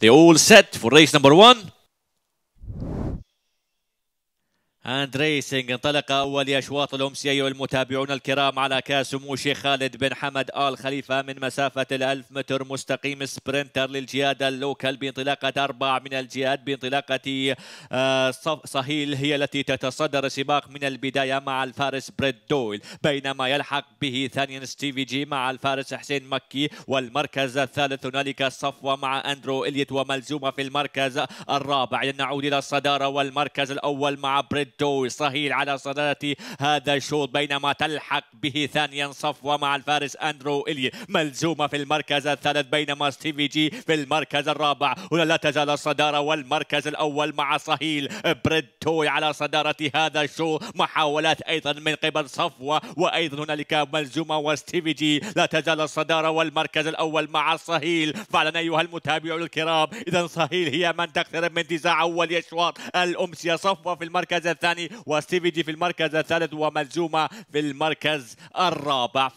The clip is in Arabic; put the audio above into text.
they all set for race number one. اندريسنج انطلق اول اشواط الامسيه ايها المتابعون الكرام على كاس سمو شيخ خالد بن حمد ال خليفه من مسافه ال1000 متر مستقيم سبرنتر للجياد اللوكل بانطلاقه اربع من الجياد بانطلاقه آه، صهيل هي التي تتصدر السباق من البدايه مع الفارس بريد دويل بينما يلحق به ثانيا ستيفي جي مع الفارس حسين مكي والمركز الثالث هنالك صفوه مع اندرو اليت وملزومه في المركز الرابع لنعود الى الصداره والمركز الاول مع بريد جو صهيل على صدارة هذا الشوط بينما تلحق به ثانيا صفوة مع الفارس أندرو إلي ملزومة في المركز الثالث بينما ستيفي جي في المركز الرابع هنا لا تزال الصدارة والمركز الأول مع صهيل بريد توي على صدارة هذا الشوط محاولات أيضا من قبل صفوة وأيضا هنالك ملزومة وستيفي جي لا تزال الصدارة والمركز الأول مع صهيل فعلا أيها المتابعون الكرام إذا صهيل هي من تقترب من انتزاع أول أشواط الأمسية صفوة في المركز الثالث الثاني وستيفيدي في المركز الثالث ومنزومة في المركز الرابع